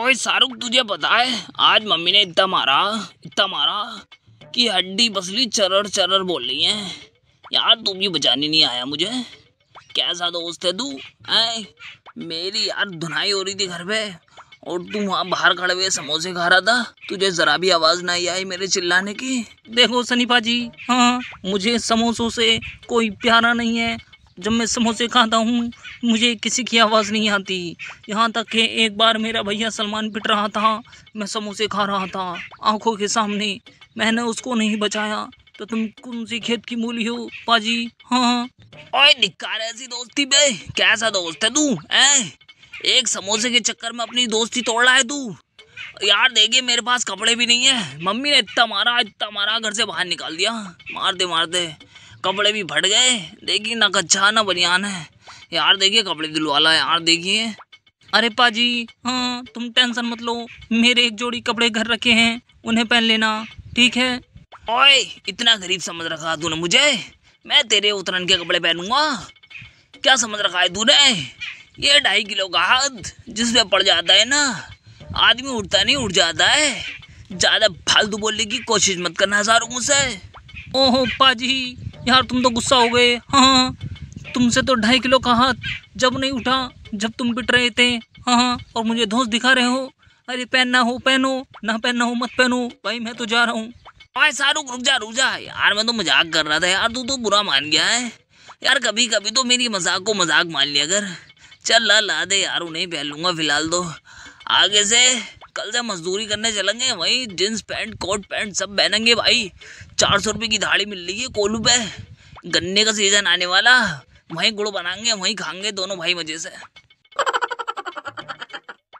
ओए शाहरुख तुझे पता है आज मम्मी ने इतना मारा इतना मारा कि हड्डी बसली चरर चरर बोल रही है यार तू भी बचाने नहीं आया मुझे कैसा दोस्त है तू ऐ मेरी यार धुनाई हो रही थी घर पे और तू वहाँ बाहर खड़े हुए समोसे खा रहा था तुझे ज़रा भी आवाज़ नहीं आई मेरे चिल्लाने की देखो सनीपा जी हाँ मुझे समोसों से कोई प्यारा नहीं है जब मैं समोसे खाता हूँ मुझे किसी की आवाज़ नहीं आती यहाँ तक कि एक बार मेरा भैया सलमान पिट रहा था मैं समोसे खा रहा था आंखों के सामने मैंने उसको नहीं बचाया तो तुम कौन सी खेत की मूली हो पाजी हाँ, हाँ। ओए निकार ऐसी दोस्ती बे कैसा दोस्त है तू ऐ एक समोसे के चक्कर में अपनी दोस्ती तोड़ रहा है तू यार देखिए मेरे पास कपड़े भी नहीं है मम्मी ने इतना मारा इतना मारा घर से बाहर निकाल दिया मार दे मार दे कपड़े भी फट गए देखिए ना कच्चा ना बनियान है यार देखिए कपड़े दिलवाला है यार देखिए अरे पाजी हाँ तुम टेंशन मत लो मेरे एक जोड़ी कपड़े घर रखे हैं उन्हें पहन लेना ठीक है ओए इतना गरीब समझ रखा तूने मुझे मैं तेरे उतरन के कपड़े पहनूंगा क्या समझ रखा है तूने ये ढाई किलो का हाथ जिसमें पड़ जाता है ना आदमी उठता नहीं उठ जाता है ज़्यादा फालतू बोलने की कोशिश मत करना हज़ारों मुझसे ओहो पाजी यार तुम तो गुस्सा हो गए हाँ, हाँ तुमसे तो ढाई किलो का हाथ जब नहीं उठा जब तुम पिट रहे थे हाँ, हाँ। और मुझे धोस दिखा रहे हो अरे पहनना हो पहनो ना पहनना हो मत पहनो भाई मैं तो जा रहा हूँ भाई शाहरुख रुक जा रुक जा यार मैं तो मजाक कर रहा था यार तू तो बुरा मान गया है यार कभी कभी तो मेरी मजाक को मजाक मान लिया कर चल ला ला दे यार उन्हें पहन लूँगा फिलहाल तो आगे से कल से मजदूरी करने चलेंगे वहीं जींस पैंट कोट पैंट सब पहनेंगे भाई चार सौ रुपये की दाढ़ी मिल रही है कोलू पे गन्ने का सीजन आने वाला वहीं गुड़ बनाएंगे वहीं खाएंगे दोनों भाई मज़े से